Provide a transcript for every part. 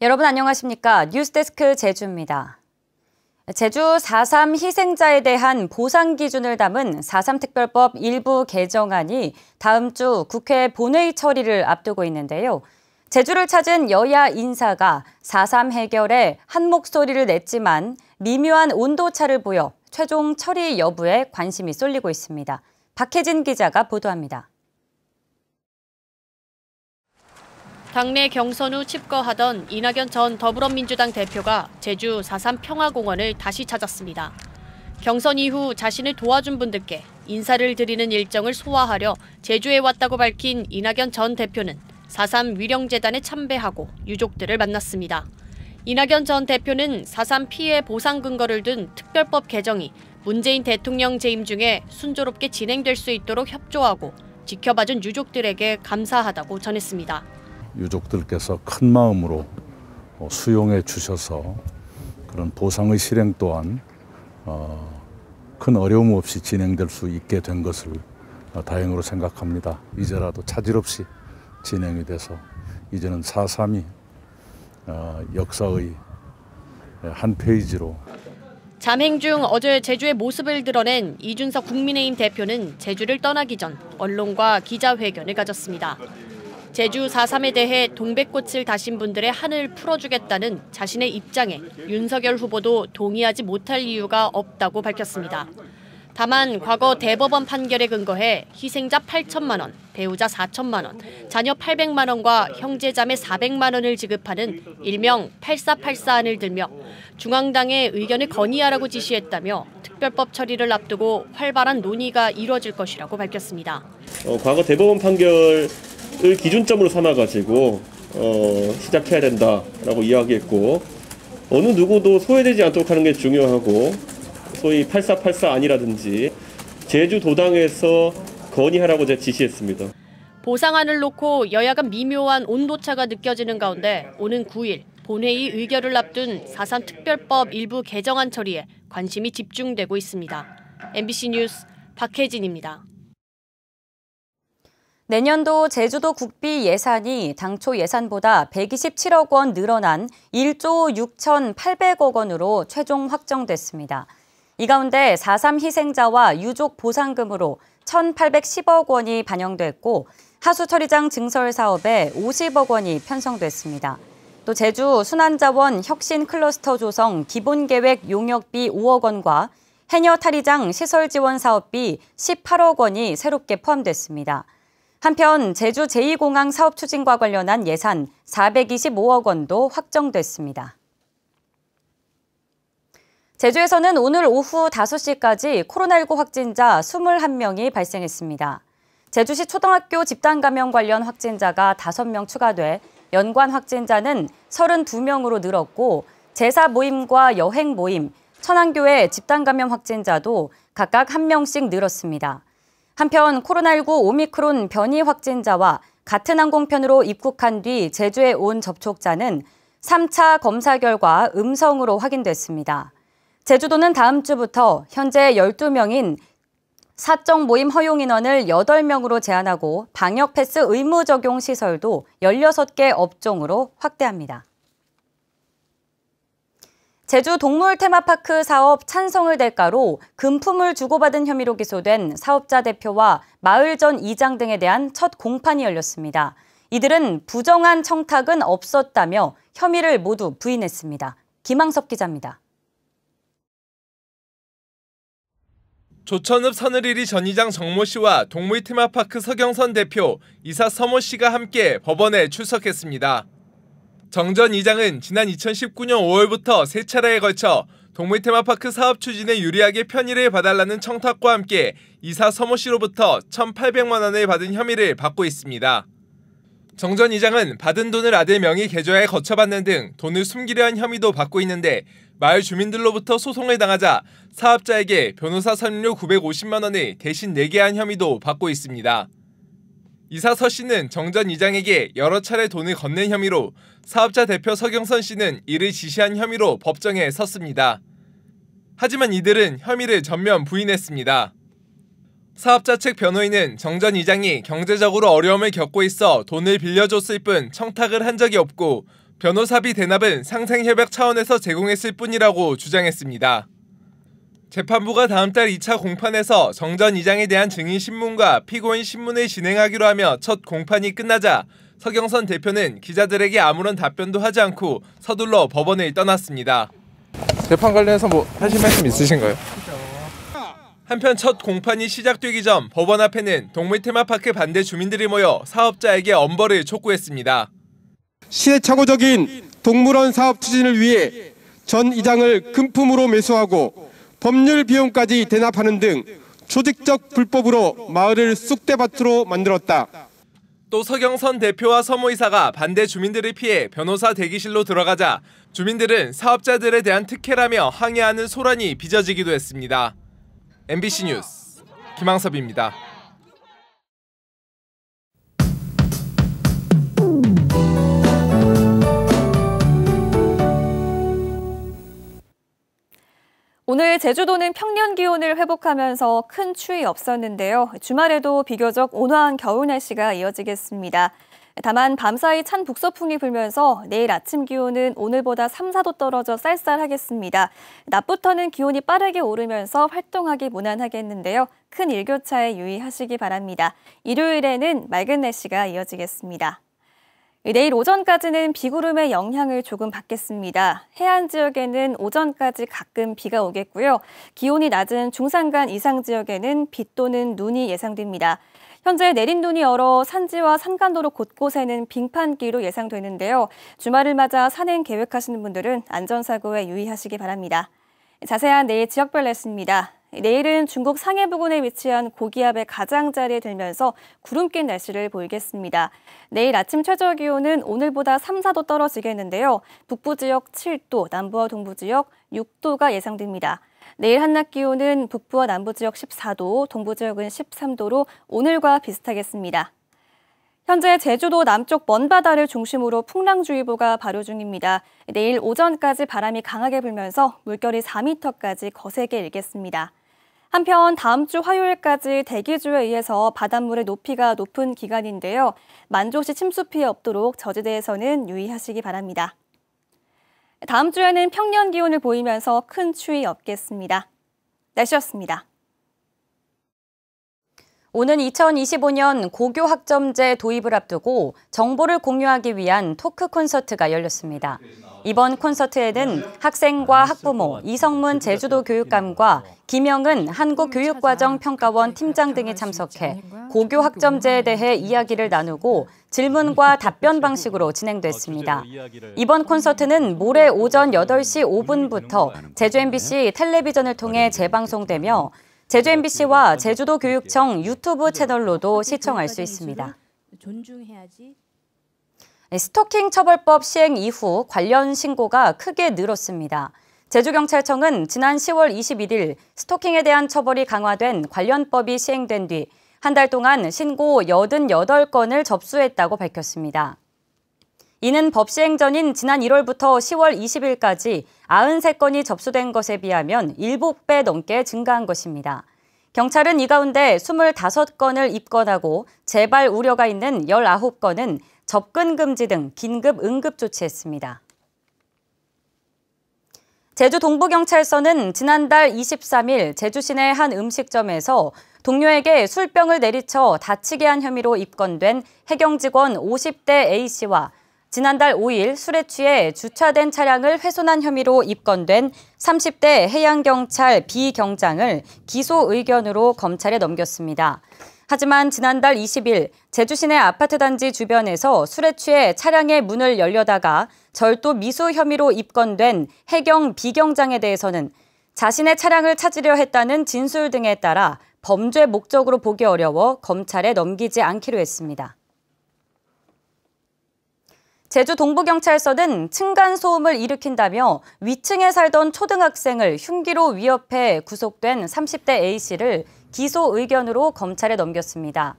여러분 안녕하십니까? 뉴스데스크 제주입니다. 제주 4.3 희생자에 대한 보상 기준을 담은 4.3 특별법 일부 개정안이 다음 주 국회 본회의 처리를 앞두고 있는데요. 제주를 찾은 여야 인사가 4.3 해결에 한 목소리를 냈지만 미묘한 온도차를 보여 최종 처리 여부에 관심이 쏠리고 있습니다. 박혜진 기자가 보도합니다. 당내 경선 후 칩거하던 이낙연 전 더불어민주당 대표가 제주 4.3 평화공원을 다시 찾았습니다. 경선 이후 자신을 도와준 분들께 인사를 드리는 일정을 소화하려 제주에 왔다고 밝힌 이낙연 전 대표는 4.3 위령재단에 참배하고 유족들을 만났습니다. 이낙연 전 대표는 4.3 피해 보상 근거를 둔 특별법 개정이 문재인 대통령 재임 중에 순조롭게 진행될 수 있도록 협조하고 지켜봐준 유족들에게 감사하다고 전했습니다. 유족들께서 큰 마음으로 어, 수용해 주셔서 그런 보상의 실행 또한 어, 큰 어려움 없이 진행될 수 있게 된 것을 어, 다행으로 생각합니다. 이제라도 차질 없이 진행이 돼서 이제는 4.3이 역사의 한 페이지로 잠행 중 어제 제주의 모습을 드러낸 이준석 국민의힘 대표는 제주를 떠나기 전 언론과 기자회견을 가졌습니다. 제주 4.3에 대해 동백꽃을 다신 분들의 한을 풀어주겠다는 자신의 입장에 윤석열 후보도 동의하지 못할 이유가 없다고 밝혔습니다. 다만 과거 대법원 판결에 근거해 희생자 8천만 원, 배우자 4천만 원, 자녀 800만 원과 형제자매 400만 원을 지급하는 일명 8484안을 들며 중앙당의 의견을 건의하라고 지시했다며 특별법 처리를 앞두고 활발한 논의가 이뤄질 것이라고 밝혔습니다. 어, 과거 대법원 판결 를 기준점으로 삼아가지고 어, 시작해야 된다라고 이야기했고 어느 누구도 소외되지 않도록 하는 게 중요하고 소위 8484 아니라든지 제주 도당에서 건의하라고 제가 지시했습니다. 보상안을 놓고 여야 간 미묘한 온도차가 느껴지는 가운데 오는 9일 본회의 의결을 앞둔 사산특별법 일부 개정안 처리에 관심이 집중되고 있습니다. MBC 뉴스 박혜진입니다. 내년도 제주도 국비 예산이 당초 예산보다 127억 원 늘어난 1조 6,800억 원으로 최종 확정됐습니다. 이 가운데 4.3 희생자와 유족 보상금으로 1,810억 원이 반영됐고 하수처리장 증설 사업에 50억 원이 편성됐습니다. 또 제주 순환자원 혁신 클러스터 조성 기본계획 용역비 5억 원과 해녀 탈의장 시설 지원 사업비 18억 원이 새롭게 포함됐습니다. 한편 제주 제2공항 사업 추진과 관련한 예산 425억 원도 확정됐습니다. 제주에서는 오늘 오후 5시까지 코로나19 확진자 21명이 발생했습니다. 제주시 초등학교 집단 감염 관련 확진자가 5명 추가돼 연관 확진자는 32명으로 늘었고 제사 모임과 여행 모임, 천안교회 집단 감염 확진자도 각각 1명씩 늘었습니다. 한편 코로나19 오미크론 변이 확진자와 같은 항공편으로 입국한 뒤 제주에 온 접촉자는 3차 검사 결과 음성으로 확인됐습니다. 제주도는 다음 주부터 현재 12명인 사적 모임 허용 인원을 8명으로 제한하고 방역 패스 의무 적용 시설도 16개 업종으로 확대합니다. 제주 동물 테마파크 사업 찬성을 대가로 금품을 주고받은 혐의로 기소된 사업자 대표와 마을 전 이장 등에 대한 첫 공판이 열렸습니다. 이들은 부정한 청탁은 없었다며 혐의를 모두 부인했습니다. 김항섭 기자입니다. 조천읍 서늘일이 전 이장 정모 씨와 동물 테마파크 서경선 대표, 이사 서모 씨가 함께 법원에 출석했습니다. 정전 이장은 지난 2019년 5월부터 세 차례에 걸쳐 동물 테마파크 사업 추진에 유리하게 편의를 봐달라는 청탁과 함께 이사 서모 씨로부터 1,800만 원을 받은 혐의를 받고 있습니다. 정전 이장은 받은 돈을 아들 명의 계좌에 거쳐받는 등 돈을 숨기려 한 혐의도 받고 있는데 마을 주민들로부터 소송을 당하자 사업자에게 변호사 선료 950만 원을 대신 내게 한 혐의도 받고 있습니다. 이사 서 씨는 정전 이장에게 여러 차례 돈을 건넨 혐의로 사업자 대표 서경선 씨는 이를 지시한 혐의로 법정에 섰습니다. 하지만 이들은 혐의를 전면 부인했습니다. 사업자 측 변호인은 정전 이장이 경제적으로 어려움을 겪고 있어 돈을 빌려줬을 뿐 청탁을 한 적이 없고 변호사비 대납은 상생협약 차원에서 제공했을 뿐이라고 주장했습니다. 재판부가 다음 달 2차 공판에서 정전 이장에 대한 증인 신문과 피고인 신문을 진행하기로 하며 첫 공판이 끝나자 서경선 대표는 기자들에게 아무런 답변도 하지 않고 서둘러 법원을 떠났습니다. 재판 관련해서 뭐 하실 말씀 있으신가요? 한편 첫 공판이 시작되기 전 법원 앞에는 동물 테마파크 반대 주민들이 모여 사업자에게 엄벌을 촉구했습니다. 시행착오적인 동물원 사업 추진을 위해 전 이장을 금품으로 매수하고 법률 비용까지 대납하는 등 조직적 불법으로 마을을 쑥대밭으로 만들었다. 또 서경선 대표와 서모이사가 반대 주민들을 피해 변호사 대기실로 들어가자 주민들은 사업자들에 대한 특혜라며 항의하는 소란이 빚어지기도 했습니다. MBC 뉴스 김항섭입니다. 오늘 제주도는 평년 기온을 회복하면서 큰 추위 없었는데요. 주말에도 비교적 온화한 겨울 날씨가 이어지겠습니다. 다만 밤사이 찬 북서풍이 불면서 내일 아침 기온은 오늘보다 3, 4도 떨어져 쌀쌀하겠습니다. 낮부터는 기온이 빠르게 오르면서 활동하기 무난하겠는데요. 큰 일교차에 유의하시기 바랍니다. 일요일에는 맑은 날씨가 이어지겠습니다. 내일 오전까지는 비구름의 영향을 조금 받겠습니다. 해안 지역에는 오전까지 가끔 비가 오겠고요. 기온이 낮은 중산간 이상 지역에는 비 또는 눈이 예상됩니다. 현재 내린 눈이 얼어 산지와 산간도로 곳곳에는 빙판기로 예상되는데요. 주말을 맞아 산행 계획하시는 분들은 안전사고에 유의하시기 바랍니다. 자세한 내일 지역별 레슨입니다 내일은 중국 상해 부근에 위치한 고기압의 가장자리에 들면서 구름 낀 날씨를 보이겠습니다. 내일 아침 최저 기온은 오늘보다 3, 4도 떨어지겠는데요. 북부 지역 7도, 남부와 동부 지역 6도가 예상됩니다. 내일 한낮 기온은 북부와 남부 지역 14도, 동부 지역은 13도로 오늘과 비슷하겠습니다. 현재 제주도 남쪽 먼바다를 중심으로 풍랑주의보가 발효 중입니다. 내일 오전까지 바람이 강하게 불면서 물결이 4m까지 거세게 일겠습니다. 한편 다음 주 화요일까지 대기주에 의해서 바닷물의 높이가 높은 기간인데요. 만조시 침수 피해 없도록 저지대에서는 유의하시기 바랍니다. 다음 주에는 평년 기온을 보이면서 큰 추위 없겠습니다. 날씨였습니다. 오는 2025년 고교 학점제 도입을 앞두고 정보를 공유하기 위한 토크 콘서트가 열렸습니다. 이번 콘서트에는 학생과 학부모, 이성문 제주도 교육감과 김영은 한국교육과정평가원 팀장 등이 참석해 고교 학점제에 대해 이야기를 나누고 질문과 답변 방식으로 진행됐습니다. 이번 콘서트는 모레 오전 8시 5분부터 제주 MBC 텔레비전을 통해 재방송되며 제주 MBC와 제주도 교육청 유튜브 채널로도 시청할 수 있습니다. 네, 스토킹 처벌법 시행 이후 관련 신고가 크게 늘었습니다. 제주경찰청은 지난 10월 21일 스토킹에 대한 처벌이 강화된 관련법이 시행된 뒤 한 달 동안 신고 88건을 접수했다고 밝혔습니다. 이는 법 시행 전인 지난 1월부터 10월 20일까지 93건이 접수된 것에 비하면 7배 넘게 증가한 것입니다. 경찰은 이 가운데 25건을 입건하고 재발 우려가 있는 19건은 접근 금지 등 긴급 응급 조치했습니다. 제주 동부경찰서는 지난달 23일 제주시내 한 음식점에서 동료에게 술병을 내리쳐 다치게 한 혐의로 입건된 해경 직원 50대 A씨와 지난달 5일 술에 취해 주차된 차량을 훼손한 혐의로 입건된 30대 해양경찰 비경장을 기소 의견으로 검찰에 넘겼습니다. 하지만 지난달 20일 제주시내 아파트 단지 주변에서 술에 취해 차량의 문을 열려다가 절도 미수 혐의로 입건된 해경 비경장에 대해서는 자신의 차량을 찾으려 했다는 진술 등에 따라 범죄 목적으로 보기 어려워 검찰에 넘기지 않기로 했습니다. 제주 동부경찰서는 층간소음을 일으킨다며 위층에 살던 초등학생을 흉기로 위협해 구속된 30대 A씨를 기소 의견으로 검찰에 넘겼습니다.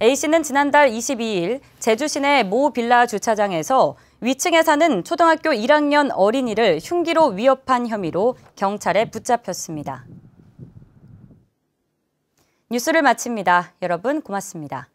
A씨는 지난달 22일 제주시내 모 빌라 주차장에서 위층에 사는 초등학교 1학년 어린이를 흉기로 위협한 혐의로 경찰에 붙잡혔습니다. 뉴스를 마칩니다. 여러분 고맙습니다.